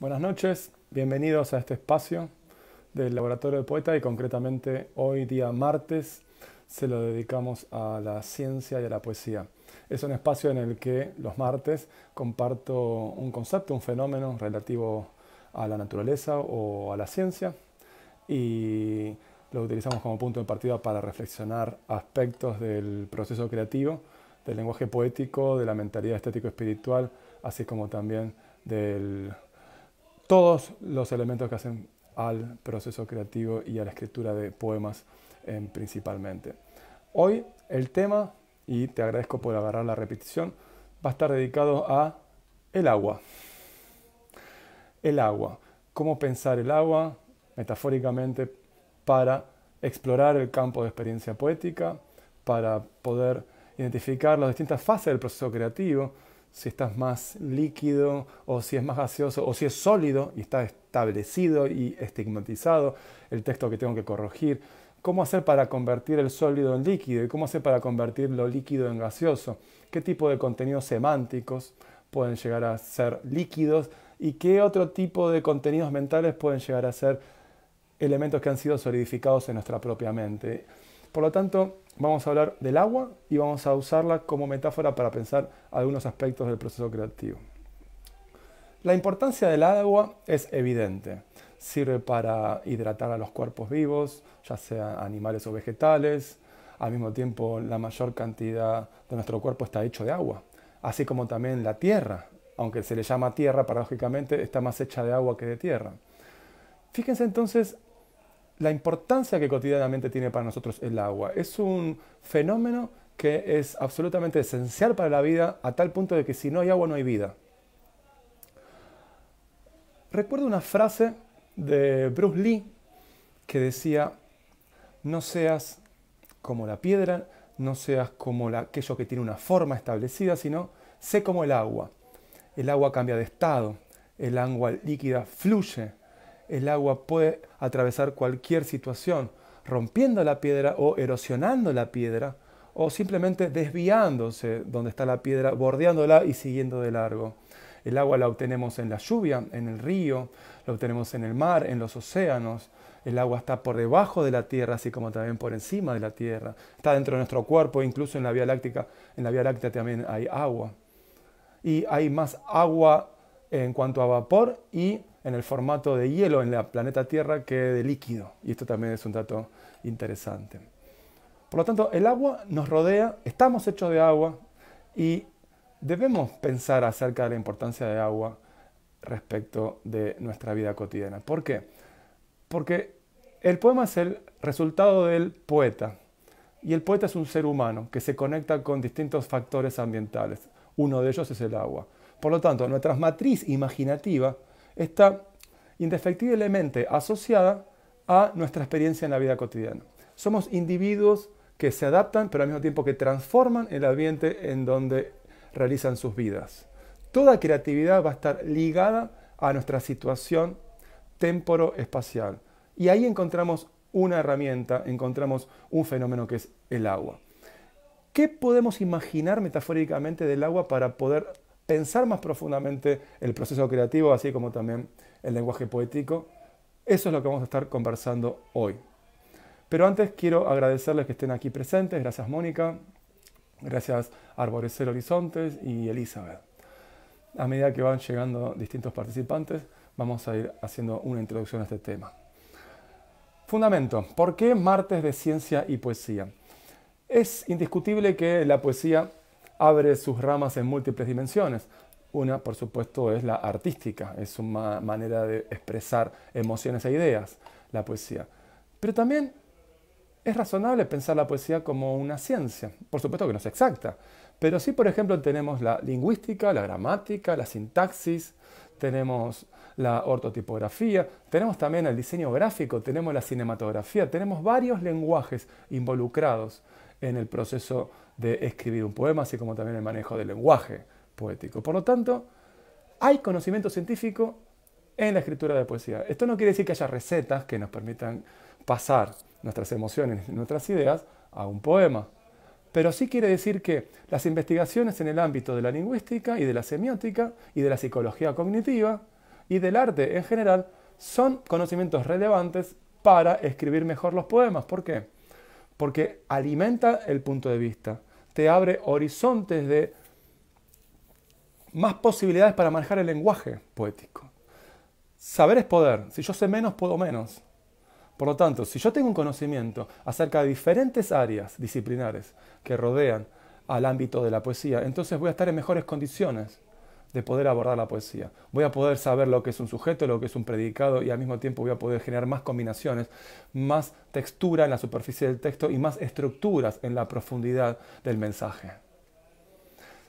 Buenas noches, bienvenidos a este espacio del Laboratorio de Poeta y concretamente hoy día martes se lo dedicamos a la ciencia y a la poesía. Es un espacio en el que los martes comparto un concepto, un fenómeno relativo a la naturaleza o a la ciencia y lo utilizamos como punto de partida para reflexionar aspectos del proceso creativo, del lenguaje poético, de la mentalidad estético-espiritual, así como también del todos los elementos que hacen al proceso creativo y a la escritura de poemas em, principalmente. Hoy el tema, y te agradezco por agarrar la repetición, va a estar dedicado a el agua. El agua, cómo pensar el agua metafóricamente para explorar el campo de experiencia poética, para poder identificar las distintas fases del proceso creativo, si estás más líquido o si es más gaseoso o si es sólido y está establecido y estigmatizado, el texto que tengo que corregir, cómo hacer para convertir el sólido en líquido y cómo hacer para convertir lo líquido en gaseoso, qué tipo de contenidos semánticos pueden llegar a ser líquidos y qué otro tipo de contenidos mentales pueden llegar a ser elementos que han sido solidificados en nuestra propia mente. Por lo tanto, vamos a hablar del agua y vamos a usarla como metáfora para pensar algunos aspectos del proceso creativo. La importancia del agua es evidente. Sirve para hidratar a los cuerpos vivos, ya sean animales o vegetales. Al mismo tiempo, la mayor cantidad de nuestro cuerpo está hecho de agua, así como también la tierra, aunque se le llama tierra, paradójicamente está más hecha de agua que de tierra. Fíjense entonces la importancia que cotidianamente tiene para nosotros el agua. Es un fenómeno que es absolutamente esencial para la vida a tal punto de que si no hay agua no hay vida. Recuerdo una frase de Bruce Lee que decía, no seas como la piedra, no seas como aquello que tiene una forma establecida, sino sé como el agua. El agua cambia de estado, el agua líquida fluye, el agua puede atravesar cualquier situación, rompiendo la piedra o erosionando la piedra, o simplemente desviándose donde está la piedra, bordeándola y siguiendo de largo. El agua la obtenemos en la lluvia, en el río, la obtenemos en el mar, en los océanos. El agua está por debajo de la tierra, así como también por encima de la tierra. Está dentro de nuestro cuerpo, incluso en la Vía Láctica. En la Vía Láctea también hay agua. Y hay más agua en cuanto a vapor y en el formato de hielo en la planeta Tierra que de líquido. Y esto también es un dato interesante. Por lo tanto, el agua nos rodea, estamos hechos de agua y debemos pensar acerca de la importancia de agua respecto de nuestra vida cotidiana. ¿Por qué? Porque el poema es el resultado del poeta. Y el poeta es un ser humano que se conecta con distintos factores ambientales. Uno de ellos es el agua. Por lo tanto, nuestra matriz imaginativa está indefectiblemente asociada a nuestra experiencia en la vida cotidiana. Somos individuos que se adaptan, pero al mismo tiempo que transforman el ambiente en donde realizan sus vidas. Toda creatividad va a estar ligada a nuestra situación témporo-espacial. Y ahí encontramos una herramienta, encontramos un fenómeno que es el agua. ¿Qué podemos imaginar metafóricamente del agua para poder pensar más profundamente el proceso creativo, así como también el lenguaje poético. Eso es lo que vamos a estar conversando hoy. Pero antes quiero agradecerles que estén aquí presentes. Gracias Mónica, gracias Arborecer Horizontes y Elizabeth. A medida que van llegando distintos participantes, vamos a ir haciendo una introducción a este tema. Fundamento. ¿Por qué martes de ciencia y poesía? Es indiscutible que la poesía abre sus ramas en múltiples dimensiones. Una, por supuesto, es la artística, es una manera de expresar emociones e ideas, la poesía. Pero también es razonable pensar la poesía como una ciencia, por supuesto que no es exacta, pero sí, por ejemplo, tenemos la lingüística, la gramática, la sintaxis, tenemos la ortotipografía, tenemos también el diseño gráfico, tenemos la cinematografía, tenemos varios lenguajes involucrados en el proceso de escribir un poema, así como también el manejo del lenguaje poético. Por lo tanto, hay conocimiento científico en la escritura de poesía. Esto no quiere decir que haya recetas que nos permitan pasar nuestras emociones y nuestras ideas a un poema, pero sí quiere decir que las investigaciones en el ámbito de la lingüística y de la semiótica y de la psicología cognitiva y del arte en general son conocimientos relevantes para escribir mejor los poemas. ¿Por qué? Porque alimenta el punto de vista, te abre horizontes de más posibilidades para manejar el lenguaje poético. Saber es poder. Si yo sé menos, puedo menos. Por lo tanto, si yo tengo un conocimiento acerca de diferentes áreas disciplinares que rodean al ámbito de la poesía, entonces voy a estar en mejores condiciones de poder abordar la poesía. Voy a poder saber lo que es un sujeto, lo que es un predicado y al mismo tiempo voy a poder generar más combinaciones, más textura en la superficie del texto y más estructuras en la profundidad del mensaje.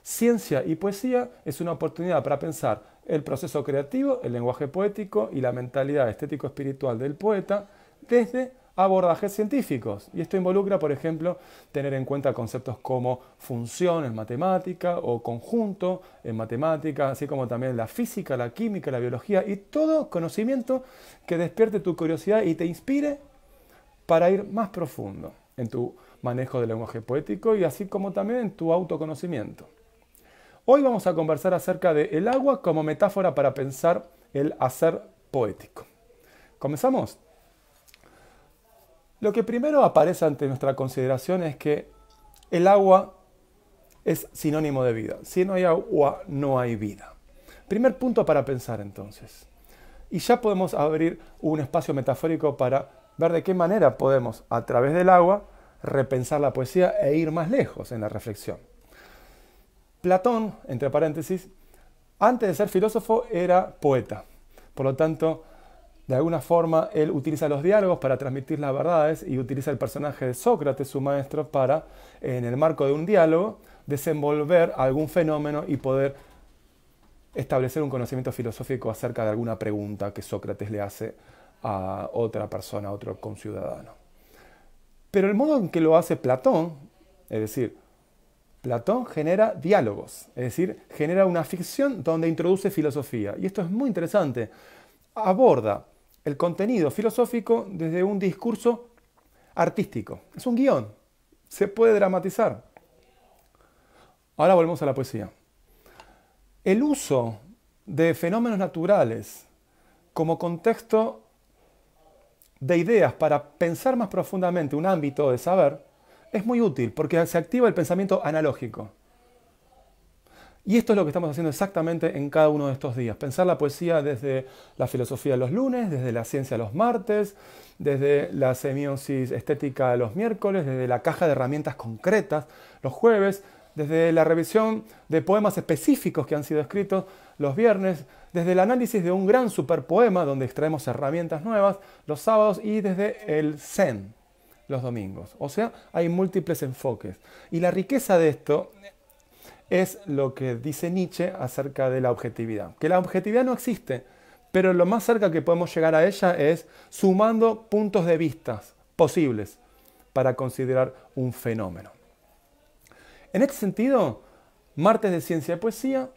Ciencia y poesía es una oportunidad para pensar el proceso creativo, el lenguaje poético y la mentalidad estético-espiritual del poeta desde abordajes científicos. Y esto involucra, por ejemplo, tener en cuenta conceptos como función en matemática o conjunto en matemática, así como también la física, la química, la biología y todo conocimiento que despierte tu curiosidad y te inspire para ir más profundo en tu manejo del lenguaje poético y así como también en tu autoconocimiento. Hoy vamos a conversar acerca de el agua como metáfora para pensar el hacer poético. ¿Comenzamos? Lo que primero aparece ante nuestra consideración es que el agua es sinónimo de vida. Si no hay agua, no hay vida. Primer punto para pensar entonces. Y ya podemos abrir un espacio metafórico para ver de qué manera podemos, a través del agua, repensar la poesía e ir más lejos en la reflexión. Platón, entre paréntesis, antes de ser filósofo era poeta. Por lo tanto, de alguna forma, él utiliza los diálogos para transmitir las verdades y utiliza el personaje de Sócrates, su maestro, para, en el marco de un diálogo, desenvolver algún fenómeno y poder establecer un conocimiento filosófico acerca de alguna pregunta que Sócrates le hace a otra persona, a otro conciudadano. Pero el modo en que lo hace Platón, es decir, Platón genera diálogos, es decir, genera una ficción donde introduce filosofía. Y esto es muy interesante. Aborda el contenido filosófico desde un discurso artístico. Es un guión, se puede dramatizar. Ahora volvemos a la poesía. El uso de fenómenos naturales como contexto de ideas para pensar más profundamente un ámbito de saber es muy útil porque se activa el pensamiento analógico. Y esto es lo que estamos haciendo exactamente en cada uno de estos días. Pensar la poesía desde la filosofía los lunes, desde la ciencia los martes, desde la semiosis estética los miércoles, desde la caja de herramientas concretas los jueves, desde la revisión de poemas específicos que han sido escritos los viernes, desde el análisis de un gran superpoema donde extraemos herramientas nuevas los sábados y desde el Zen los domingos. O sea, hay múltiples enfoques. Y la riqueza de esto es lo que dice Nietzsche acerca de la objetividad. Que la objetividad no existe, pero lo más cerca que podemos llegar a ella es sumando puntos de vista posibles para considerar un fenómeno. En este sentido, Martes de Ciencia y Poesía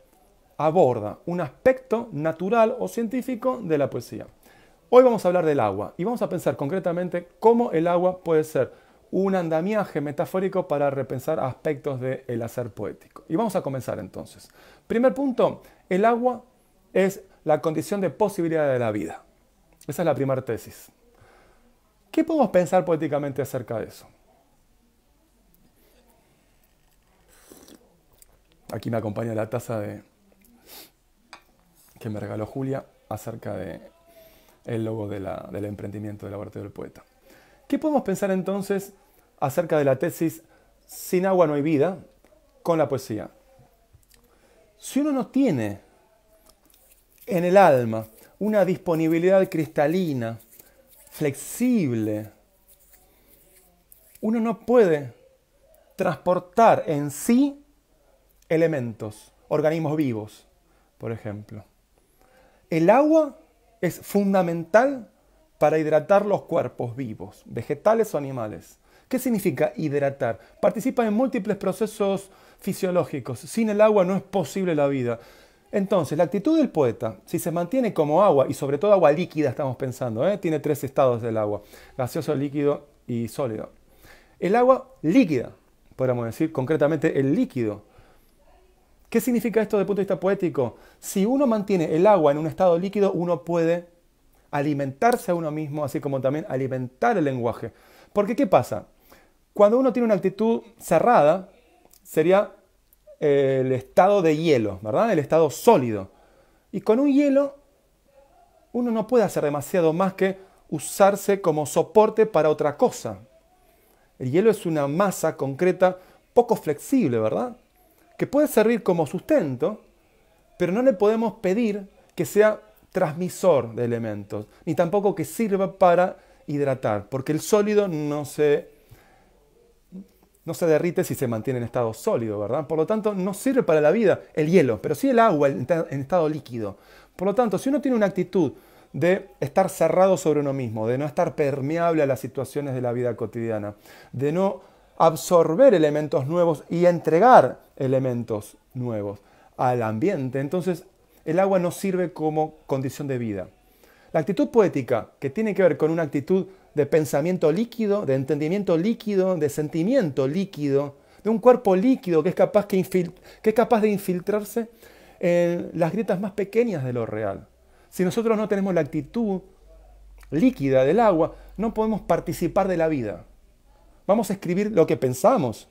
aborda un aspecto natural o científico de la poesía. Hoy vamos a hablar del agua y vamos a pensar concretamente cómo el agua puede ser un andamiaje metafórico para repensar aspectos del hacer poético. Y vamos a comenzar entonces. Primer punto, el agua es la condición de posibilidad de la vida. Esa es la primera tesis. ¿Qué podemos pensar poéticamente acerca de eso? Aquí me acompaña la taza de que me regaló Julia acerca del logo de del emprendimiento la laboratorio del poeta. ¿Qué podemos pensar entonces acerca de la tesis Sin agua no hay vida con la poesía. Si uno no tiene en el alma una disponibilidad cristalina, flexible, uno no puede transportar en sí elementos, organismos vivos, por ejemplo. El agua es fundamental para hidratar los cuerpos vivos, vegetales o animales. ¿Qué significa hidratar? Participa en múltiples procesos fisiológicos. Sin el agua no es posible la vida. Entonces, la actitud del poeta, si se mantiene como agua, y sobre todo agua líquida estamos pensando, ¿eh? tiene tres estados del agua, gaseoso, líquido y sólido. El agua líquida, podríamos decir concretamente el líquido. ¿Qué significa esto desde el punto de vista poético? Si uno mantiene el agua en un estado líquido, uno puede alimentarse a uno mismo, así como también alimentar el lenguaje. Porque ¿qué pasa? Cuando uno tiene una actitud cerrada, sería eh, el estado de hielo, ¿verdad? El estado sólido. Y con un hielo, uno no puede hacer demasiado más que usarse como soporte para otra cosa. El hielo es una masa concreta poco flexible, ¿verdad? Que puede servir como sustento, pero no le podemos pedir que sea transmisor de elementos, ni tampoco que sirva para hidratar, porque el sólido no se no se derrite si se mantiene en estado sólido, ¿verdad? Por lo tanto, no sirve para la vida el hielo, pero sí el agua en estado líquido. Por lo tanto, si uno tiene una actitud de estar cerrado sobre uno mismo, de no estar permeable a las situaciones de la vida cotidiana, de no absorber elementos nuevos y entregar elementos nuevos al ambiente, entonces el agua no sirve como condición de vida. La actitud poética, que tiene que ver con una actitud de pensamiento líquido, de entendimiento líquido, de sentimiento líquido, de un cuerpo líquido que es capaz, que, capaz de infiltrarse en las grietas más pequeñas de lo real. Si nosotros no tenemos la actitud líquida del agua, no podemos participar de la vida. Vamos a escribir lo que pensamos,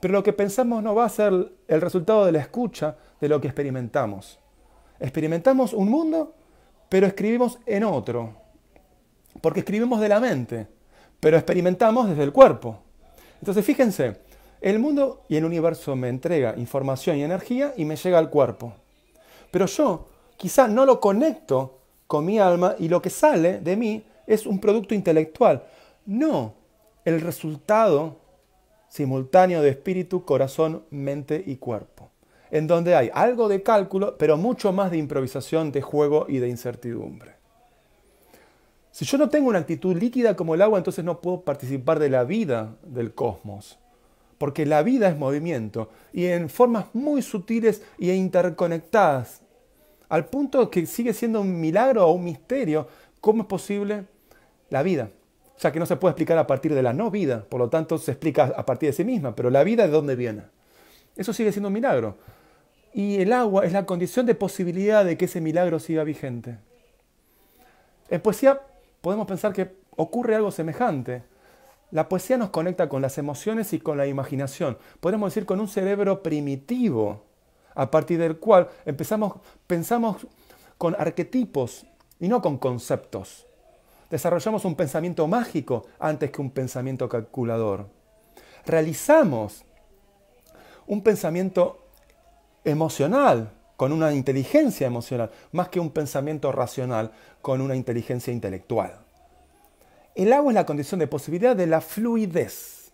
pero lo que pensamos no va a ser el resultado de la escucha de lo que experimentamos. Experimentamos un mundo, pero escribimos en otro. Porque escribimos de la mente, pero experimentamos desde el cuerpo. Entonces fíjense, el mundo y el universo me entrega información y energía y me llega al cuerpo. Pero yo quizá no lo conecto con mi alma y lo que sale de mí es un producto intelectual. No, el resultado simultáneo de espíritu, corazón, mente y cuerpo. En donde hay algo de cálculo, pero mucho más de improvisación, de juego y de incertidumbre. Si yo no tengo una actitud líquida como el agua, entonces no puedo participar de la vida del cosmos, porque la vida es movimiento y en formas muy sutiles e interconectadas, al punto que sigue siendo un milagro o un misterio cómo es posible la vida. O sea, que no se puede explicar a partir de la no vida, por lo tanto se explica a partir de sí misma, pero la vida de dónde viene. Eso sigue siendo un milagro. Y el agua es la condición de posibilidad de que ese milagro siga vigente. En poesía podemos pensar que ocurre algo semejante. La poesía nos conecta con las emociones y con la imaginación, podemos decir con un cerebro primitivo, a partir del cual empezamos, pensamos con arquetipos y no con conceptos. Desarrollamos un pensamiento mágico antes que un pensamiento calculador. Realizamos un pensamiento emocional con una inteligencia emocional, más que un pensamiento racional, con una inteligencia intelectual. El agua es la condición de posibilidad de la fluidez.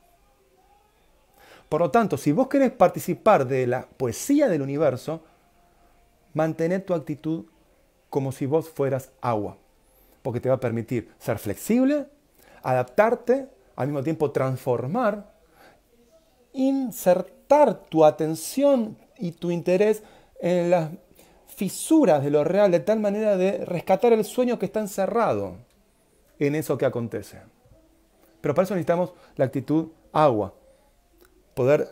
Por lo tanto, si vos querés participar de la poesía del universo, mantener tu actitud como si vos fueras agua, porque te va a permitir ser flexible, adaptarte, al mismo tiempo transformar, insertar tu atención y tu interés en las fisuras de lo real de tal manera de rescatar el sueño que está encerrado en eso que acontece. Pero para eso necesitamos la actitud agua, poder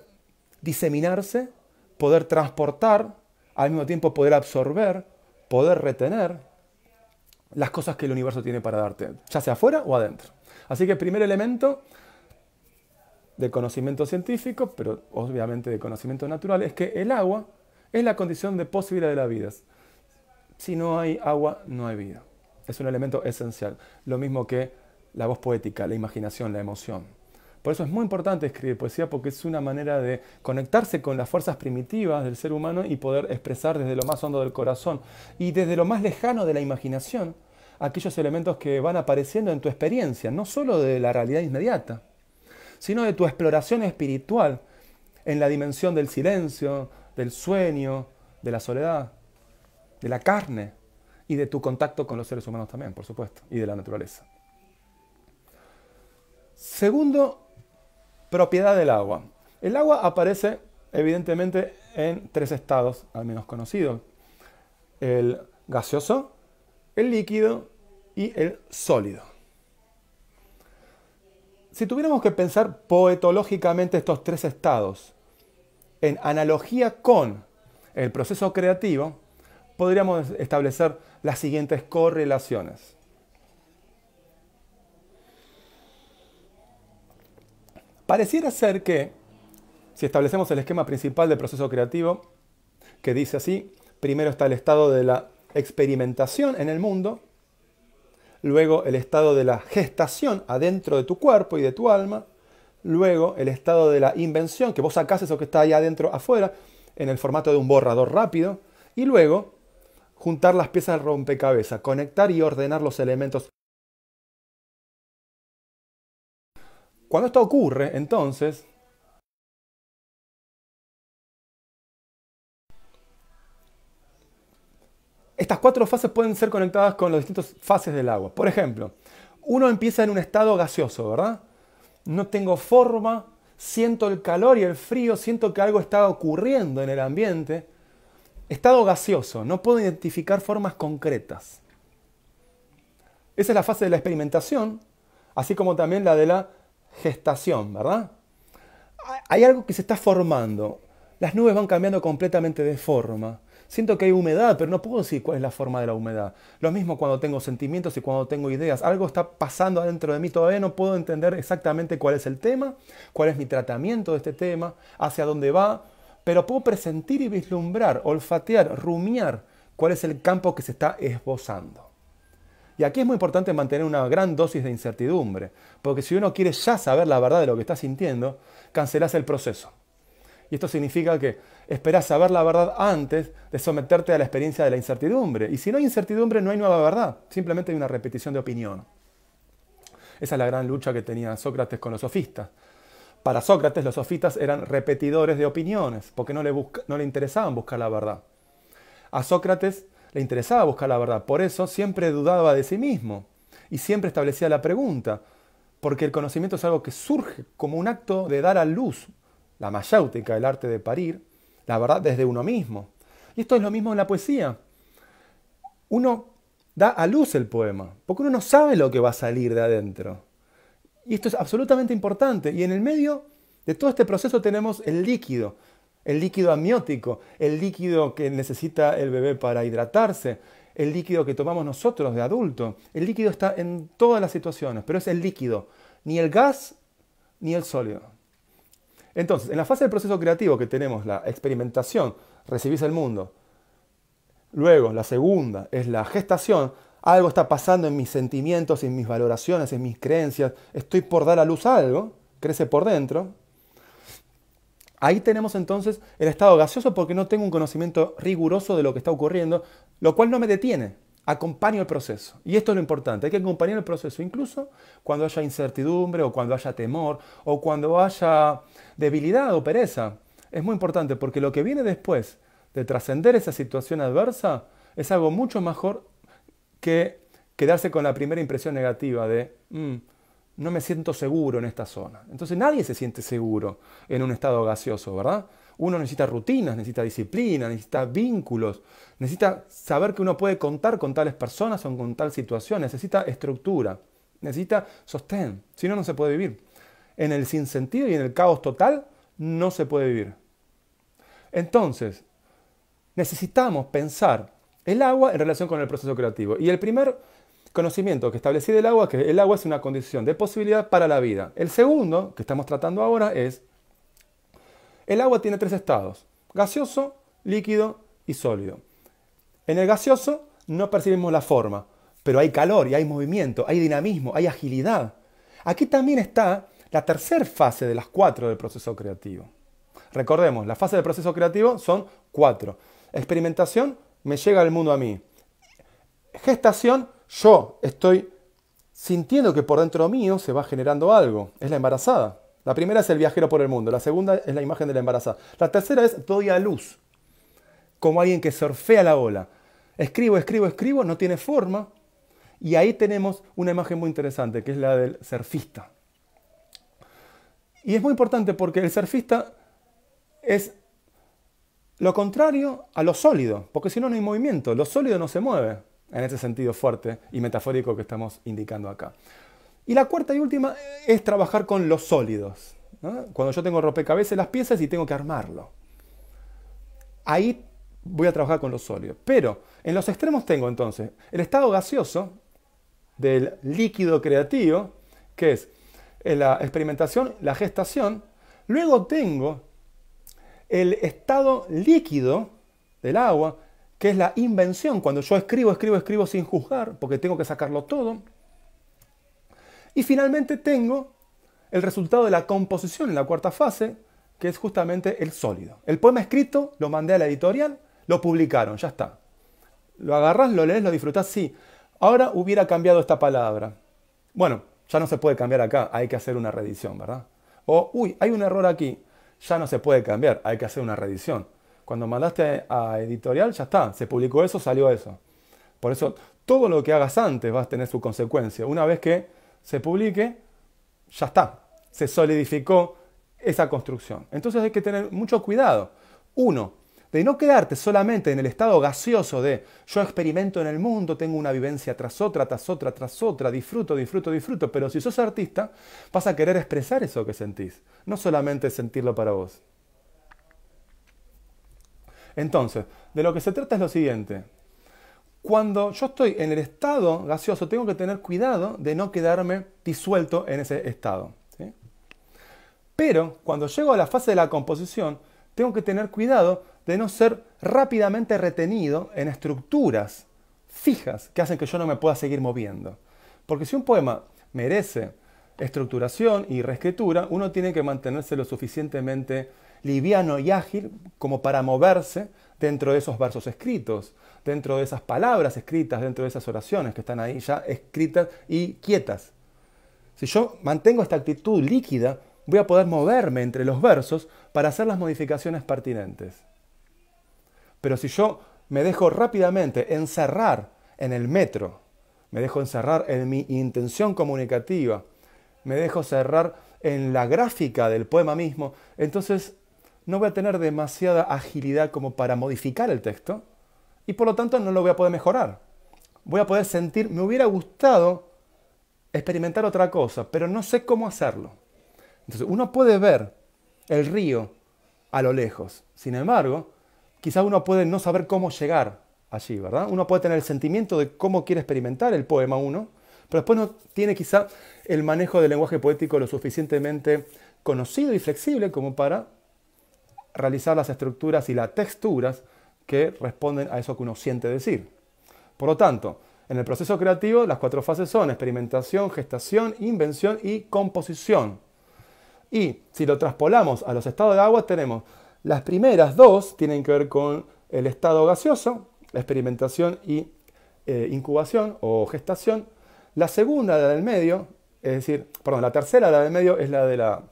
diseminarse, poder transportar, al mismo tiempo poder absorber, poder retener las cosas que el universo tiene para darte, ya sea afuera o adentro. Así que el primer elemento de conocimiento científico, pero obviamente de conocimiento natural, es que el agua es la condición de posibilidad de la vida. Si no hay agua, no hay vida. Es un elemento esencial. Lo mismo que la voz poética, la imaginación, la emoción. Por eso es muy importante escribir poesía porque es una manera de conectarse con las fuerzas primitivas del ser humano y poder expresar desde lo más hondo del corazón y desde lo más lejano de la imaginación aquellos elementos que van apareciendo en tu experiencia, no solo de la realidad inmediata, sino de tu exploración espiritual en la dimensión del silencio, del sueño, de la soledad, de la carne y de tu contacto con los seres humanos también, por supuesto, y de la naturaleza. Segundo, propiedad del agua. El agua aparece evidentemente en tres estados, al menos conocidos. El gaseoso, el líquido y el sólido. Si tuviéramos que pensar poetológicamente estos tres estados, en analogía con el proceso creativo, podríamos establecer las siguientes correlaciones. Pareciera ser que, si establecemos el esquema principal del proceso creativo, que dice así, primero está el estado de la experimentación en el mundo, luego el estado de la gestación adentro de tu cuerpo y de tu alma, Luego, el estado de la invención, que vos sacás eso que está allá adentro, afuera, en el formato de un borrador rápido. Y luego, juntar las piezas del rompecabezas, conectar y ordenar los elementos. Cuando esto ocurre, entonces, Estas cuatro fases pueden ser conectadas con las distintas fases del agua. Por ejemplo, uno empieza en un estado gaseoso, ¿verdad? no tengo forma, siento el calor y el frío, siento que algo está ocurriendo en el ambiente. Estado gaseoso, no puedo identificar formas concretas. Esa es la fase de la experimentación, así como también la de la gestación, ¿verdad? Hay algo que se está formando. Las nubes van cambiando completamente de forma. Siento que hay humedad, pero no puedo decir cuál es la forma de la humedad. Lo mismo cuando tengo sentimientos y cuando tengo ideas. Algo está pasando adentro de mí, todavía no puedo entender exactamente cuál es el tema, cuál es mi tratamiento de este tema, hacia dónde va, pero puedo presentir y vislumbrar, olfatear, rumiar cuál es el campo que se está esbozando. Y aquí es muy importante mantener una gran dosis de incertidumbre, porque si uno quiere ya saber la verdad de lo que está sintiendo, cancelás el proceso y esto significa que esperas saber la verdad antes de someterte a la experiencia de la incertidumbre. Y si no hay incertidumbre, no hay nueva verdad. Simplemente hay una repetición de opinión. Esa es la gran lucha que tenía Sócrates con los sofistas. Para Sócrates, los sofistas eran repetidores de opiniones, porque no le, no le interesaban buscar la verdad. A Sócrates le interesaba buscar la verdad, por eso siempre dudaba de sí mismo y siempre establecía la pregunta, porque el conocimiento es algo que surge como un acto de dar a luz, la mayáutica, el arte de parir, la verdad desde uno mismo. Y esto es lo mismo en la poesía. Uno da a luz el poema, porque uno no sabe lo que va a salir de adentro. Y esto es absolutamente importante. Y en el medio de todo este proceso tenemos el líquido, el líquido amniótico, el líquido que necesita el bebé para hidratarse, el líquido que tomamos nosotros de adulto. El líquido está en todas las situaciones, pero es el líquido, ni el gas ni el sólido. Entonces, en la fase del proceso creativo que tenemos la experimentación, recibís el mundo. Luego, la segunda es la gestación. Algo está pasando en mis sentimientos, en mis valoraciones, en mis creencias. Estoy por dar a luz algo, crece por dentro. Ahí tenemos entonces el estado gaseoso porque no tengo un conocimiento riguroso de lo que está ocurriendo, lo cual no me detiene, Acompaño el proceso. Y esto es lo importante, hay que acompañar el proceso, incluso cuando haya incertidumbre o cuando haya temor o cuando haya debilidad o pereza. Es muy importante porque lo que viene después de trascender esa situación adversa es algo mucho mejor que quedarse con la primera impresión negativa de mm, no me siento seguro en esta zona. Entonces nadie se siente seguro en un estado gaseoso, ¿verdad? Uno necesita rutinas, necesita disciplina, necesita vínculos, necesita saber que uno puede contar con tales personas o con tal situación, necesita estructura, necesita sostén, si no, no se puede vivir. En el sinsentido y en el caos total no se puede vivir. Entonces, necesitamos pensar el agua en relación con el proceso creativo. Y el primer conocimiento que establecí del agua, es que el agua es una condición de posibilidad para la vida. El segundo, que estamos tratando ahora, es el agua tiene tres estados, gaseoso, líquido y sólido. En el gaseoso no percibimos la forma, pero hay calor y hay movimiento, hay dinamismo, hay agilidad. Aquí también está la tercera fase de las cuatro del proceso creativo. Recordemos, las fases del proceso creativo son cuatro. Experimentación, me llega el mundo a mí. Gestación, yo estoy sintiendo que por dentro mío se va generando algo. Es la embarazada. La primera es el viajero por el mundo, la segunda es la imagen de la embarazada, la tercera es doy a luz, como alguien que surfea la ola. Escribo, escribo, escribo, no tiene forma. Y ahí tenemos una imagen muy interesante, que es la del surfista. Y es muy importante porque el surfista es lo contrario a lo sólido, porque si no, no hay movimiento. Lo sólido no se mueve en ese sentido fuerte y metafórico que estamos indicando acá. Y la cuarta y última eh, es trabajar con los sólidos. Cuando yo tengo rompecabezas las piezas y tengo que armarlo. Ahí voy a trabajar con los sólidos. Pero en los extremos tengo entonces el estado gaseoso del líquido creativo, que es eh, la experimentación, la gestación. Luego tengo el estado líquido del agua, que es la invención, cuando yo escribo, escribo, escribo sin juzgar, porque tengo que sacarlo todo. Y finalmente tengo el resultado de la composición en la cuarta fase, que es justamente el sólido. El poema escrito lo mandé a la editorial, lo publicaron, ya está. Lo agarras, lo lees, lo disfrutás, sí. Ahora hubiera cambiado esta palabra. Bueno, ya no se puede cambiar acá, hay que hacer una reedición, ¿verdad? O, uy, hay un error aquí, ya no se puede cambiar, hay que hacer una reedición. Cuando mandaste a editorial, ya está, se publicó eso, salió eso. Por eso, todo lo que hagas antes va a tener su consecuencia. Una vez que se publique, ya está, se solidificó esa construcción. Entonces hay que tener mucho cuidado. Uno, de no quedarte solamente en el estado gaseoso de yo experimento en el mundo, tengo una vivencia tras otra, tras otra, tras otra, disfruto, disfruto, disfruto, pero si sos artista vas a querer expresar eso que sentís, no solamente sentirlo para vos. Entonces, de lo que se trata es lo siguiente, cuando yo estoy en el estado gaseoso, tengo que tener cuidado de no quedarme disuelto en ese estado. Pero cuando llego a la fase de la composición, tengo que tener cuidado de no ser rápidamente retenido en estructuras fijas que hacen que yo no me pueda seguir moviendo. Porque si un poema merece estructuración y reescritura, uno tiene que mantenerse lo suficientemente liviano y ágil como para moverse dentro de esos versos escritos, dentro de esas palabras escritas, dentro de esas oraciones que están ahí ya escritas y quietas. Si yo mantengo esta actitud líquida, voy a poder moverme entre los versos para hacer las modificaciones pertinentes. Pero si yo me dejo rápidamente encerrar en el metro, me dejo encerrar en mi intención comunicativa, me dejo cerrar en la gráfica del poema mismo, entonces no voy a tener demasiada agilidad como para modificar el texto y por lo tanto no lo voy a poder mejorar. Voy a poder sentir, me hubiera gustado experimentar otra cosa, pero no sé cómo hacerlo. Entonces uno puede ver el río a lo lejos, sin embargo, quizás uno puede no saber cómo llegar allí, ¿verdad? Uno puede tener el sentimiento de cómo quiere experimentar el poema uno, pero después no tiene quizá el manejo del lenguaje poético lo suficientemente conocido y flexible como para realizar las estructuras y las texturas que responden a eso que uno siente decir. Por lo tanto, en el proceso creativo las cuatro fases son experimentación, gestación, invención y composición. Y si lo traspolamos a los estados de agua tenemos las primeras dos tienen que ver con el estado gaseoso, experimentación y eh, incubación o gestación. La segunda, la del medio, es decir, perdón, la tercera, la del medio, es la de la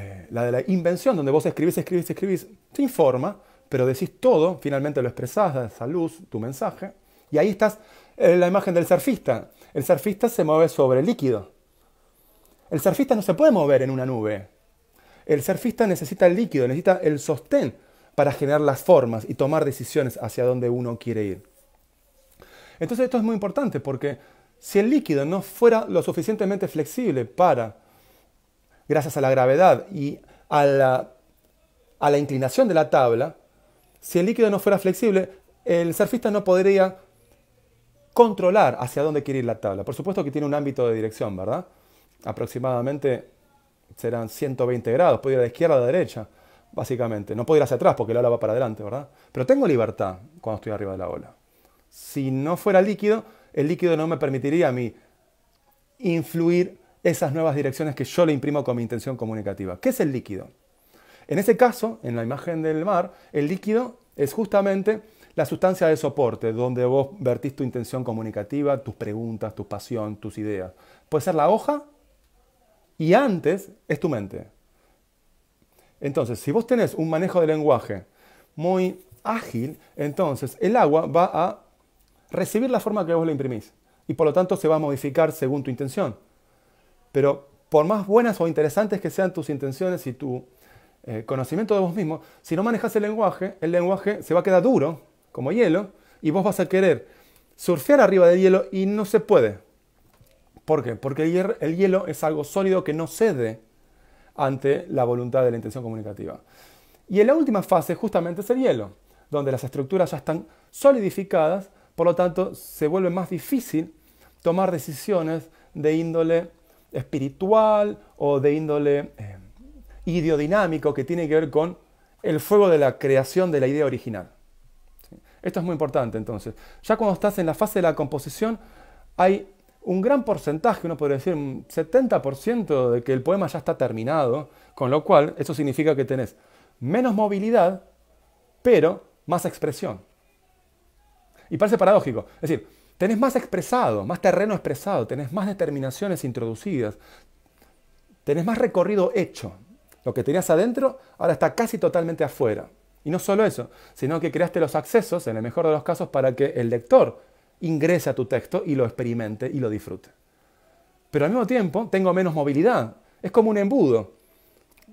eh, la de la invención, donde vos escribís, escribís, escribís, te informa, pero decís todo, finalmente lo expresás, das a luz tu mensaje, y ahí estás eh, la imagen del surfista. El surfista se mueve sobre el líquido. El surfista no se puede mover en una nube. El surfista necesita el líquido, necesita el sostén para generar las formas y tomar decisiones hacia donde uno quiere ir. Entonces esto es muy importante porque si el líquido no fuera lo suficientemente flexible para gracias a la gravedad y a la, inclinación de la tabla, si el líquido no fuera flexible, el surfista no podría controlar hacia dónde quiere ir la tabla. Por supuesto que tiene un ámbito de dirección, ¿verdad? Aproximadamente serán 120 grados, puede ir a la izquierda a la derecha, básicamente. No puede ir hacia atrás porque la ola va para adelante, ¿verdad? Pero tengo libertad cuando estoy arriba de la ola. Si no fuera líquido, el líquido no me permitiría a mí influir esas nuevas direcciones que yo le imprimo con mi intención comunicativa. ¿Qué es el líquido? En ese caso, en la imagen del mar, el líquido es justamente la sustancia de soporte donde vos vertís tu intención comunicativa, tus preguntas, tu pasión, tus ideas. Puede ser la hoja y antes es tu mente. Entonces, si vos tenés un manejo de lenguaje muy ágil, entonces el agua va a recibir la forma que vos le imprimís y por lo tanto se va a modificar según tu intención. Pero por más buenas o interesantes que sean tus intenciones y tu eh, conocimiento de vos mismo, si no manejas el lenguaje, el lenguaje se va a quedar duro, como hielo, y vos vas a querer surfear arriba del hielo y no se puede. ¿Por qué? Porque el hielo es algo sólido que no cede ante la voluntad de la intención comunicativa. Y en la última fase justamente es el hielo, donde las estructuras ya están solidificadas, por lo tanto se vuelve más difícil tomar decisiones de índole espiritual o de índole eh, ideodinámico que tiene que ver con el fuego de la creación de la idea original. Esto es muy importante entonces. Ya cuando estás en la fase de la composición hay un gran porcentaje, uno podría decir un 70% de que el poema ya está terminado, con lo cual eso significa que tenés menos movilidad, pero más expresión. Y parece paradójico. Es decir, tenés más expresado, más terreno expresado, tenés más determinaciones introducidas, tenés más recorrido hecho. Lo que tenías adentro ahora está casi totalmente afuera. Y no solo eso, sino que creaste los accesos, en el mejor de los casos, para que el lector ingrese a tu texto y lo experimente y lo disfrute. Pero al mismo tiempo tengo menos movilidad. Es como un embudo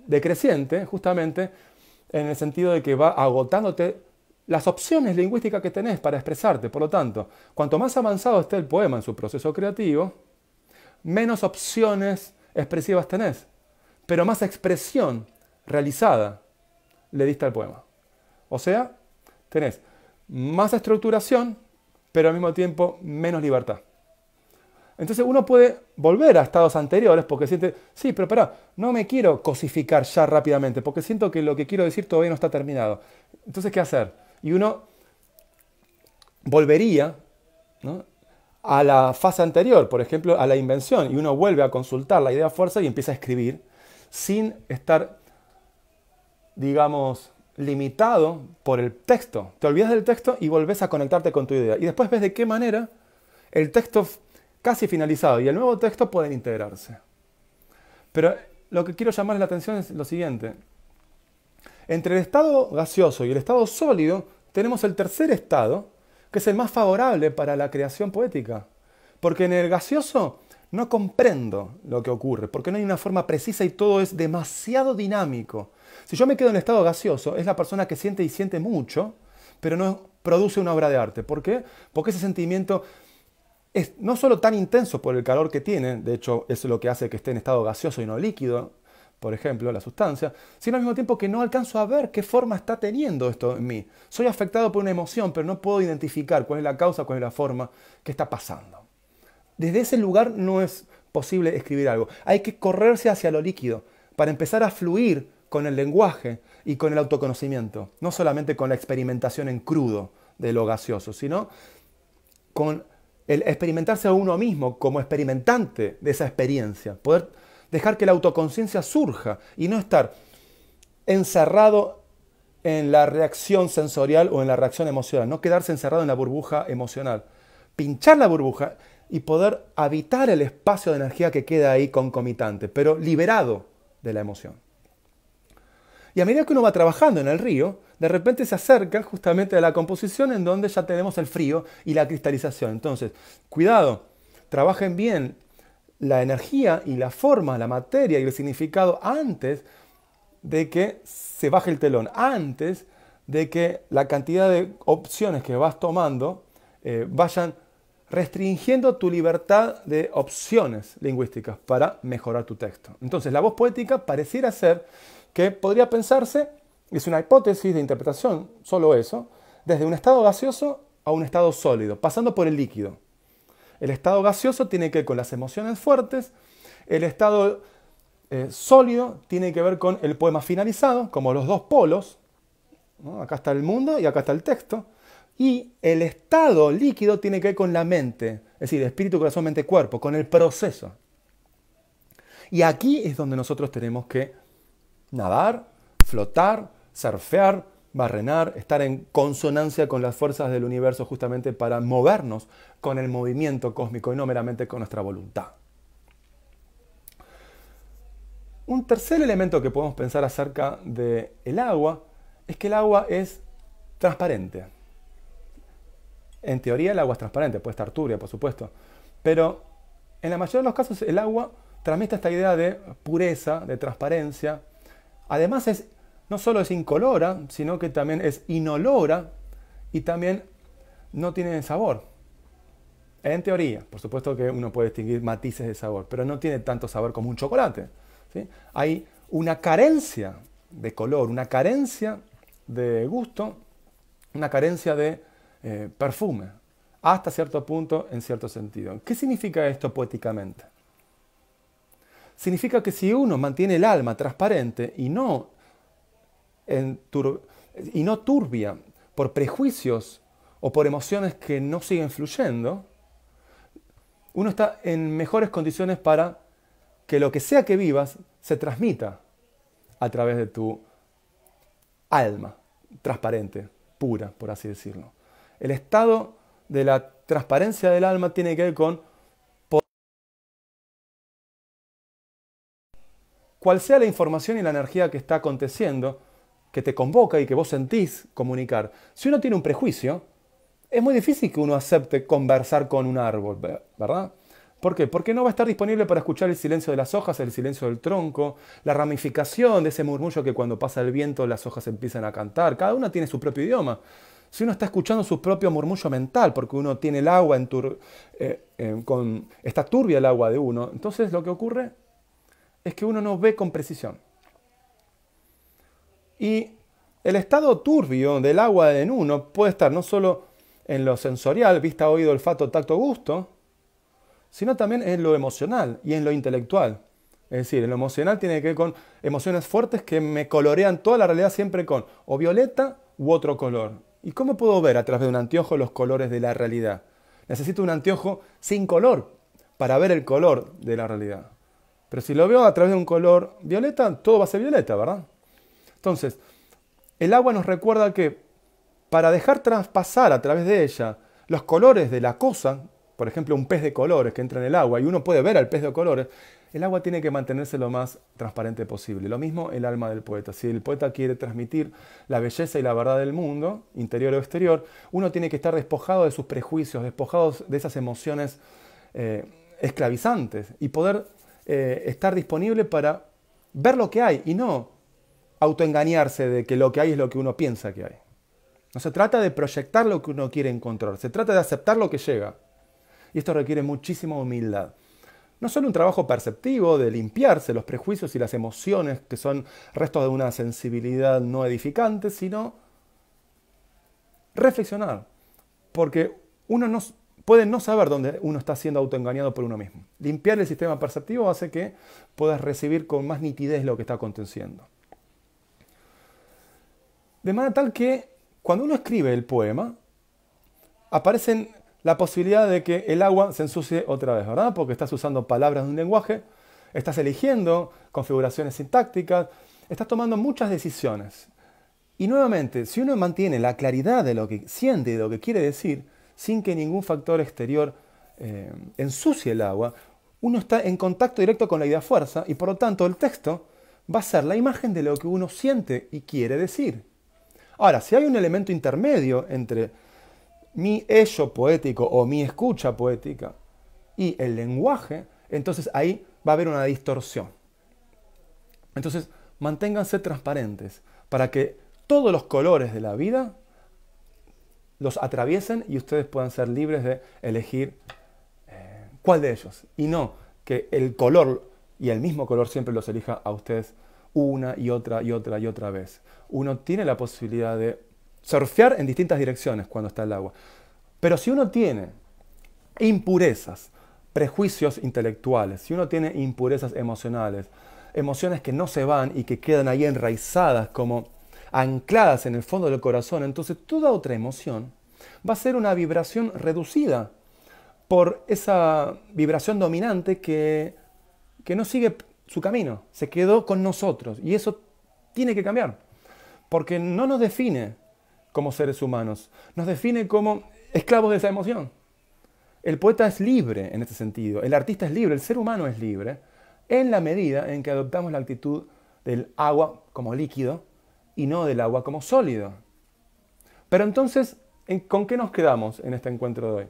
decreciente, justamente, en el sentido de que va agotándote las opciones lingüísticas que tenés para expresarte. Por lo tanto, cuanto más avanzado esté el poema en su proceso creativo, menos opciones expresivas tenés, pero más expresión realizada le diste al poema. O sea, tenés más estructuración, pero al mismo tiempo menos libertad. Entonces uno puede volver a estados anteriores porque siente, sí, pero pará, no me quiero cosificar ya rápidamente porque siento que lo que quiero decir todavía no está terminado. Entonces, ¿qué hacer? y uno volvería a la fase anterior, por ejemplo, a la invención, y uno vuelve a consultar la idea fuerza y empieza a escribir sin estar, digamos, limitado por el texto. Te olvidas del texto y volvés a conectarte con tu idea. Y después ves de qué manera el texto casi finalizado y el nuevo texto pueden integrarse. Pero lo que quiero llamar la atención es lo siguiente. Entre el estado gaseoso y el estado sólido tenemos el tercer estado, que es el más favorable para la creación poética. Porque en el gaseoso no comprendo lo que ocurre, porque no hay una forma precisa y todo es demasiado dinámico. Si yo me quedo en el estado gaseoso, es la persona que siente y siente mucho, pero no produce una obra de arte. ¿Por qué? Porque ese sentimiento es no solo tan intenso por el calor que tiene, de hecho es lo que hace que esté en estado gaseoso y no líquido, por ejemplo, la sustancia, sino al mismo tiempo que no alcanzo a ver qué forma está teniendo esto en mí. Soy afectado por una emoción, pero no puedo identificar cuál es la causa, cuál es la forma, que está pasando. Desde ese lugar no es posible escribir algo. Hay que correrse hacia lo líquido para empezar a fluir con el lenguaje y con el autoconocimiento, no solamente con la experimentación en crudo de lo gaseoso, sino con el experimentarse a uno mismo como experimentante de esa experiencia, poder dejar que la autoconciencia surja y no estar encerrado en la reacción sensorial o en la reacción emocional, no quedarse encerrado en la burbuja emocional, pinchar la burbuja y poder habitar el espacio de energía que queda ahí concomitante, pero liberado de la emoción. Y a medida que uno va trabajando en el río, de repente se acerca justamente a la composición en donde ya tenemos el frío y la cristalización. Entonces, cuidado, trabajen bien la energía y la forma, la materia y el significado antes de que se baje el telón, antes de que la cantidad de opciones que vas tomando eh, vayan restringiendo tu libertad de opciones lingüísticas para mejorar tu texto. Entonces, la voz poética pareciera ser que podría pensarse, es una hipótesis de interpretación, solo eso, desde un estado gaseoso a un estado sólido, pasando por el líquido. El estado gaseoso tiene que ver con las emociones fuertes, el estado eh, sólido tiene que ver con el poema finalizado, como los dos polos. Acá está el mundo y acá está el texto. Y el estado líquido tiene que ver con la mente, es decir, espíritu, corazón, mente, cuerpo, con el proceso. Y aquí es donde nosotros tenemos que nadar, flotar, surfear, barrenar, estar en consonancia con las fuerzas del universo justamente para movernos con el movimiento cósmico y no meramente con nuestra voluntad. Un tercer elemento que podemos pensar acerca del el agua es que el agua es transparente. En teoría el agua es transparente, puede estar turbia, por supuesto, pero en la mayoría de los casos el agua transmite esta idea de pureza, de transparencia. Además es no solo es incolora, sino que también es inolora y también no tiene sabor. En teoría, por supuesto que uno puede distinguir matices de sabor, pero no tiene tanto sabor como un chocolate. Hay una carencia de color, una carencia de gusto, una carencia de eh, perfume, hasta cierto punto, en cierto sentido. ¿Qué significa esto poéticamente? Significa que si uno mantiene el alma transparente y no y no turbia por prejuicios o por emociones que no siguen fluyendo, uno está en mejores condiciones para que lo que sea que vivas se transmita a través de tu alma, transparente, pura, por así decirlo. El estado de la transparencia del alma tiene que ver con cual sea la información y la energía que está aconteciendo que te convoca y que vos sentís comunicar. Si uno tiene un prejuicio, es muy difícil que uno acepte conversar con un árbol, ¿verdad? ¿Por qué? Porque no va a estar disponible para escuchar el silencio de las hojas, el silencio del tronco, la ramificación de ese murmullo que cuando pasa el viento las hojas empiezan a cantar. Cada una tiene su propio idioma. Si uno está escuchando su propio murmullo mental, porque uno tiene el agua en eh, eh, con, está turbia el agua de uno, entonces lo que ocurre es que uno no ve con precisión. Y el estado turbio del agua en uno puede estar no solo en lo sensorial, vista, oído, olfato, tacto, gusto, sino también en lo emocional y en lo intelectual. Es decir, en lo emocional tiene que ver con emociones fuertes que me colorean toda la realidad siempre con o violeta u otro color. ¿Y cómo puedo ver a través de un anteojo los colores de la realidad? Necesito un anteojo sin color para ver el color de la realidad. Pero si lo veo a través de un color violeta, todo va a ser violeta, ¿verdad? Entonces, el agua nos recuerda que para dejar traspasar a través de ella los colores de la cosa, por ejemplo, un pez de colores que entra en el agua y uno puede ver al pez de colores, el agua tiene que mantenerse lo más transparente posible. Lo mismo el alma del poeta. Si el poeta quiere transmitir la belleza y la verdad del mundo, interior o exterior, uno tiene que estar despojado de sus prejuicios, despojado de esas emociones eh, esclavizantes y poder eh, estar disponible para ver lo que hay y no autoengañarse de que lo que hay es lo que uno piensa que hay. No se trata de proyectar lo que uno quiere encontrar, se trata de aceptar lo que llega. Y esto requiere muchísima humildad. No solo un trabajo perceptivo de limpiarse los prejuicios y las emociones que son restos de una sensibilidad no edificante, sino reflexionar. Porque uno no, puede no saber dónde uno está siendo autoengañado por uno mismo. Limpiar el sistema perceptivo hace que puedas recibir con más nitidez lo que está aconteciendo. De manera tal que cuando uno escribe el poema, aparece la posibilidad de que el agua se ensucie otra vez, ¿verdad? Porque estás usando palabras de un lenguaje, estás eligiendo configuraciones sintácticas, estás tomando muchas decisiones. Y nuevamente, si uno mantiene la claridad de lo que siente y de lo que quiere decir, sin que ningún factor exterior eh, ensucie el agua, uno está en contacto directo con la idea fuerza y por lo tanto el texto va a ser la imagen de lo que uno siente y quiere decir. Ahora, si hay un elemento intermedio entre mi ello poético o mi escucha poética y el lenguaje, entonces ahí va a haber una distorsión. Entonces, manténganse transparentes para que todos los colores de la vida los atraviesen y ustedes puedan ser libres de elegir eh, cuál de ellos. Y no que el color y el mismo color siempre los elija a ustedes una y otra y otra y otra vez uno tiene la posibilidad de surfear en distintas direcciones cuando está el agua. Pero si uno tiene impurezas, prejuicios intelectuales, si uno tiene impurezas emocionales, emociones que no se van y que quedan ahí enraizadas como ancladas en el fondo del corazón, entonces toda otra emoción va a ser una vibración reducida por esa vibración dominante que, que no sigue su camino, se quedó con nosotros y eso tiene que cambiar porque no nos define como seres humanos, nos define como esclavos de esa emoción. El poeta es libre en ese sentido, el artista es libre, el ser humano es libre, en la medida en que adoptamos la actitud del agua como líquido y no del agua como sólido. Pero entonces, ¿con qué nos quedamos en este encuentro de hoy?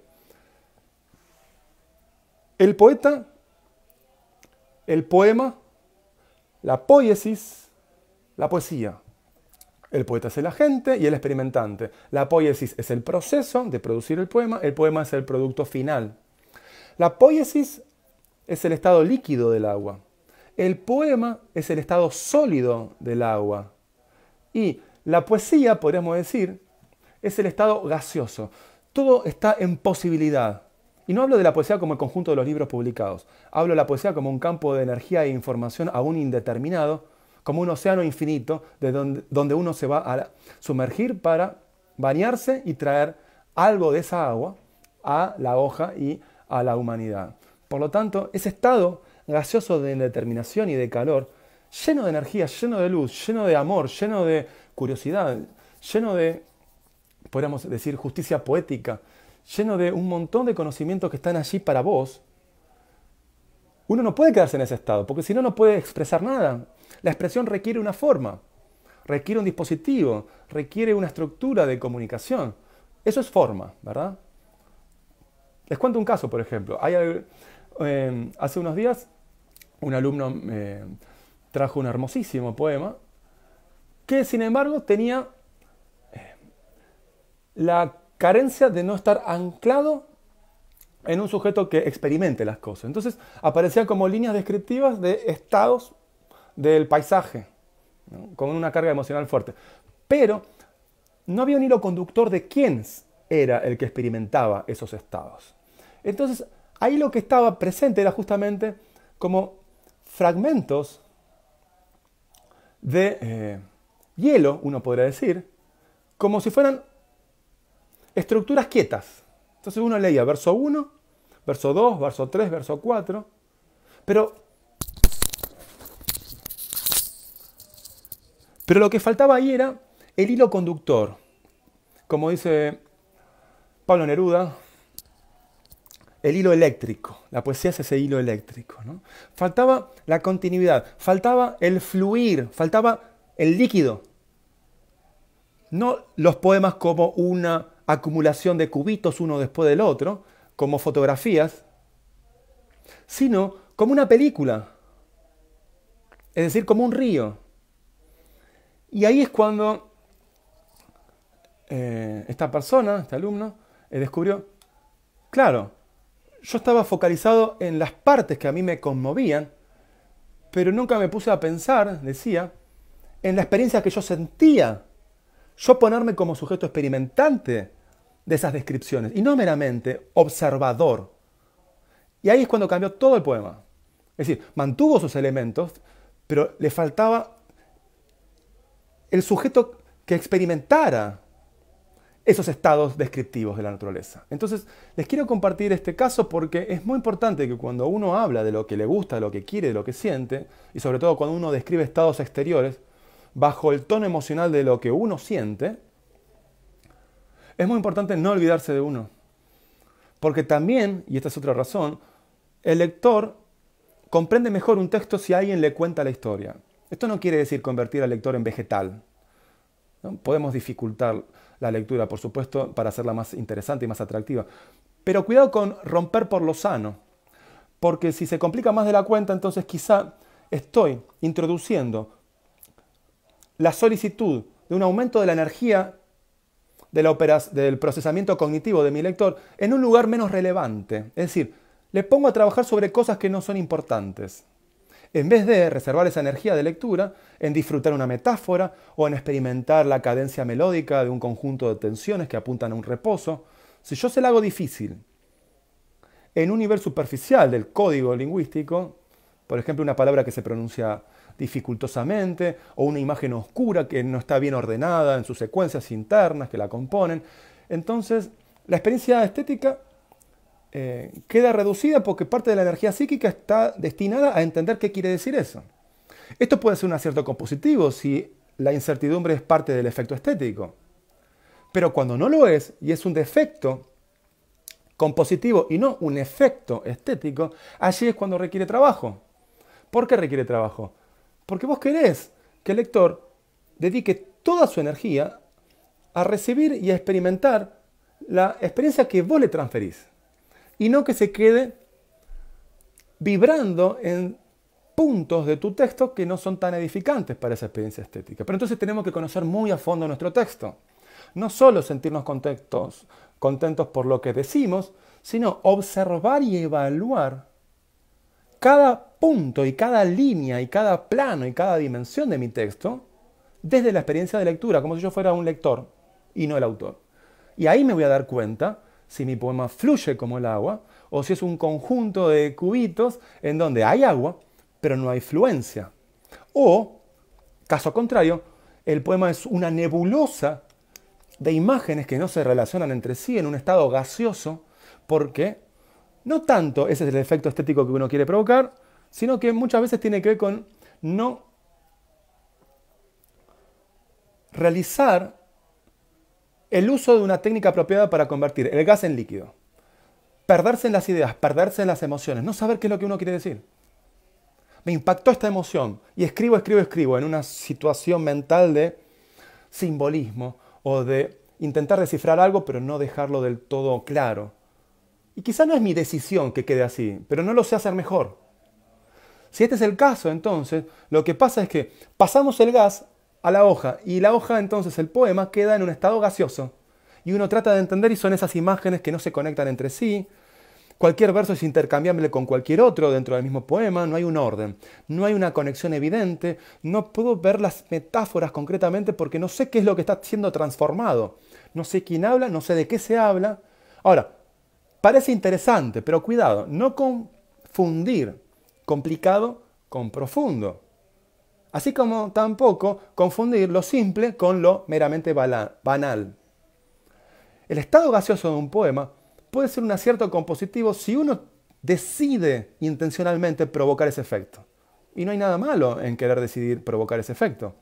El poeta, el poema, la poiesis, la poesía el poeta es el agente y el experimentante. La poiesis es el proceso de producir el poema, el poema es el producto final. La poiesis es el estado líquido del agua. El poema es el estado sólido del agua. Y la poesía, podríamos decir, es el estado gaseoso. Todo está en posibilidad. Y no hablo de la poesía como el conjunto de los libros publicados. Hablo de la poesía como un campo de energía e información aún indeterminado como un océano infinito de donde, donde uno se va a sumergir para bañarse y traer algo de esa agua a la hoja y a la humanidad. Por lo tanto, ese estado gaseoso de indeterminación y de calor, lleno de energía, lleno de luz, lleno de amor, lleno de curiosidad, lleno de, podríamos decir, justicia poética, lleno de un montón de conocimientos que están allí para vos, uno no puede quedarse en ese estado, porque si no, no puede expresar nada. La expresión requiere una forma, requiere un dispositivo, requiere una estructura de comunicación. Eso es forma, ¿verdad? Les cuento un caso, por ejemplo. Em, hace unos días un alumno eh, trajo un hermosísimo poema que sin embargo tenía eh, la carencia de no estar anclado en un sujeto que experimente las cosas. Entonces aparecían como líneas descriptivas de estados del paisaje, con una carga emocional fuerte. Pero no había un hilo conductor de quién era el que experimentaba esos estados. Entonces, ahí lo que estaba presente era justamente como fragmentos de eh, hielo, uno podría decir, como si fueran estructuras quietas. Entonces uno leía verso 1, verso 2, verso 3, verso 4, pero Pero lo que faltaba ahí era el hilo conductor. Como dice Pablo Neruda, el hilo eléctrico. La poesía es ese hilo eléctrico. ¿no? Faltaba la continuidad, faltaba el fluir, faltaba el líquido. No los poemas como una acumulación de cubitos uno después del otro, como fotografías, sino como una película. Es decir, como un río. Y ahí es cuando eh, esta persona, este alumno, eh, descubrió, claro, yo estaba focalizado en las partes que a mí me conmovían, pero nunca me puse a pensar, decía, en la experiencia que yo sentía. Yo ponerme como sujeto experimentante de esas descripciones y no meramente observador. Y ahí es cuando cambió todo el poema. Es decir, mantuvo sus elementos, pero le faltaba el sujeto que experimentara esos estados descriptivos de la naturaleza. Entonces, les quiero compartir este caso porque es muy importante que cuando uno habla de lo que le gusta, de lo que quiere, de lo que siente, y sobre todo cuando uno describe estados exteriores, bajo el tono emocional de lo que uno siente, es muy importante no olvidarse de uno. Porque también, y esta es otra razón, el lector comprende mejor un texto si alguien le cuenta la historia. Esto no quiere decir convertir al lector en vegetal. Podemos dificultar la lectura, por supuesto, para hacerla más interesante y más atractiva. Pero cuidado con romper por lo sano, porque si se complica más de la cuenta, entonces quizá estoy introduciendo la solicitud de un aumento de la energía del procesamiento cognitivo de mi lector en un lugar menos relevante. Es decir, le pongo a trabajar sobre cosas que no son importantes en vez de reservar esa energía de lectura en disfrutar una metáfora o en experimentar la cadencia melódica de un conjunto de tensiones que apuntan a un reposo, si yo se la hago difícil en un nivel superficial del código lingüístico, por ejemplo, una palabra que se pronuncia dificultosamente o una imagen oscura que no está bien ordenada en sus secuencias internas que la componen, entonces la experiencia estética eh, queda reducida porque parte de la energía psíquica está destinada a entender qué quiere decir eso. Esto puede ser un acierto compositivo si la incertidumbre es parte del efecto estético. Pero cuando no lo es y es un defecto compositivo y no un efecto estético, allí es cuando requiere trabajo. ¿Por qué requiere trabajo? Porque vos querés que el lector dedique toda su energía a recibir y a experimentar la experiencia que vos le transferís y no que se quede vibrando en puntos de tu texto que no son tan edificantes para esa experiencia estética. Pero entonces tenemos que conocer muy a fondo nuestro texto. No solo sentirnos contentos, contentos por lo que decimos, sino observar y evaluar cada punto y cada línea y cada plano y cada dimensión de mi texto desde la experiencia de lectura, como si yo fuera un lector y no el autor. Y ahí me voy a dar cuenta si mi poema fluye como el agua o si es un conjunto de cubitos en donde hay agua, pero no hay fluencia. O, caso contrario, el poema es una nebulosa de imágenes que no se relacionan entre sí en un estado gaseoso, porque no tanto ese es el efecto estético que uno quiere provocar, sino que muchas veces tiene que ver con no realizar el uso de una técnica apropiada para convertir el gas en líquido. Perderse en las ideas, perderse en las emociones, no saber qué es lo que uno quiere decir. Me impactó esta emoción y escribo, escribo, escribo en una situación mental de simbolismo o de intentar descifrar algo pero no dejarlo del todo claro. Y quizá no es mi decisión que quede así, pero no lo sé hacer mejor. Si este es el caso, entonces, lo que pasa es que pasamos el gas a la hoja y la hoja entonces, el poema, queda en un estado gaseoso. Y uno trata de entender y son esas imágenes que no se conectan entre sí. Cualquier verso es intercambiable con cualquier otro dentro del mismo poema, no hay un orden, no hay una conexión evidente, no puedo ver las metáforas concretamente porque no sé qué es lo que está siendo transformado, no sé quién habla, no sé de qué se habla. Ahora, parece interesante, pero cuidado, no confundir complicado con profundo así como tampoco confundir lo simple con lo meramente banal. El estado gaseoso de un poema puede ser un acierto compositivo si uno decide intencionalmente provocar ese efecto. Y no hay nada malo en querer decidir provocar ese efecto.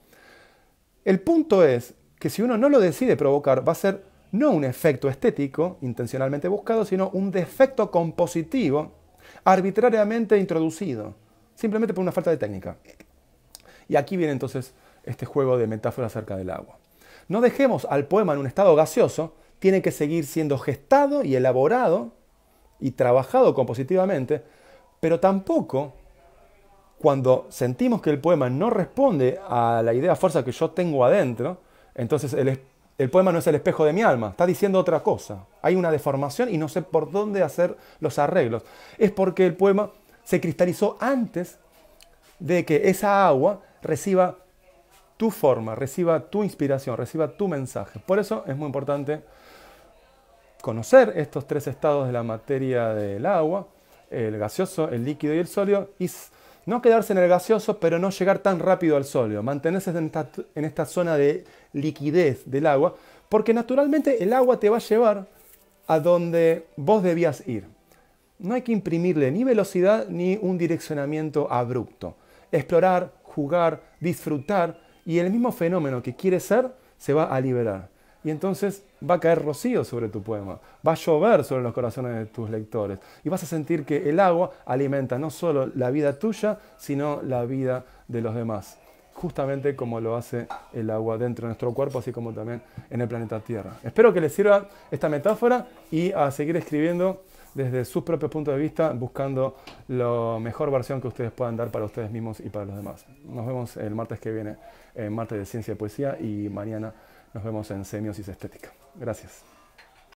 El punto es que si uno no lo decide provocar, va a ser no un efecto estético intencionalmente buscado, sino un defecto compositivo arbitrariamente introducido, simplemente por una falta de técnica. Y aquí viene entonces este juego de metáfora acerca del agua. No dejemos al poema en un estado gaseoso, tiene que seguir siendo gestado y elaborado y trabajado compositivamente, pero tampoco cuando sentimos que el poema no responde a la idea fuerza que yo tengo adentro, entonces el, el poema no es el espejo de mi alma, está diciendo otra cosa. Hay una deformación y no sé por dónde hacer los arreglos. Es porque el poema se cristalizó antes de que esa agua reciba tu forma, reciba tu inspiración, reciba tu mensaje. Por eso es muy importante conocer estos tres estados de la materia del agua, el gaseoso, el líquido y el sólido, y no quedarse en el gaseoso, pero no llegar tan rápido al sólido, mantenerse en esta, zona de liquidez del agua, porque naturalmente el agua te va a llevar a donde vos debías ir. No hay que imprimirle ni velocidad ni un direccionamiento abrupto. Explorar, jugar, disfrutar, y el mismo fenómeno que quiere ser se va a liberar. Y entonces va a caer rocío sobre tu poema, va a llover sobre los corazones de tus lectores, y vas a sentir que el agua alimenta no solo la vida tuya, sino la vida de los demás, justamente como lo hace el agua dentro de nuestro cuerpo, así como también en el planeta Tierra. Espero que les sirva esta metáfora y a seguir escribiendo desde su propio punto de vista, buscando la mejor versión que ustedes puedan dar para ustedes mismos y para los demás. Nos vemos el martes que viene, en martes de Ciencia y Poesía, y mañana nos vemos en Semios Estética. Gracias.